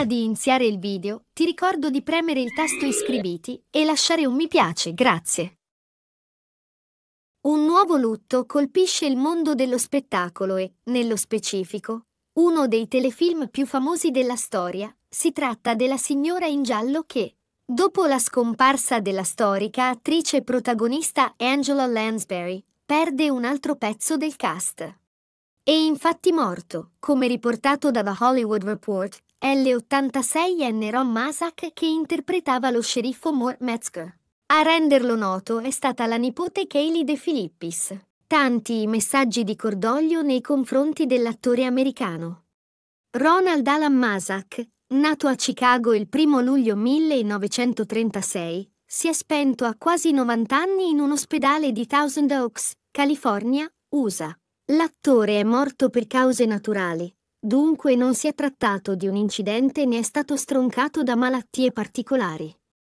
Prima di iniziare il video, ti ricordo di premere il tasto iscriviti e lasciare un mi piace, grazie. Un nuovo lutto colpisce il mondo dello spettacolo e, nello specifico, uno dei telefilm più famosi della storia, si tratta della signora in giallo che, dopo la scomparsa della storica attrice protagonista Angela Lansbury, perde un altro pezzo del cast. È infatti morto, come riportato da The Hollywood Report, L86N Ron Masak che interpretava lo sceriffo Moore Metzger. A renderlo noto è stata la nipote Kaylee De Filippis. Tanti i messaggi di cordoglio nei confronti dell'attore americano. Ronald Alan Masak, nato a Chicago il 1 luglio 1936, si è spento a quasi 90 anni in un ospedale di Thousand Oaks, California, USA. L'attore è morto per cause naturali, dunque non si è trattato di un incidente né è stato stroncato da malattie particolari.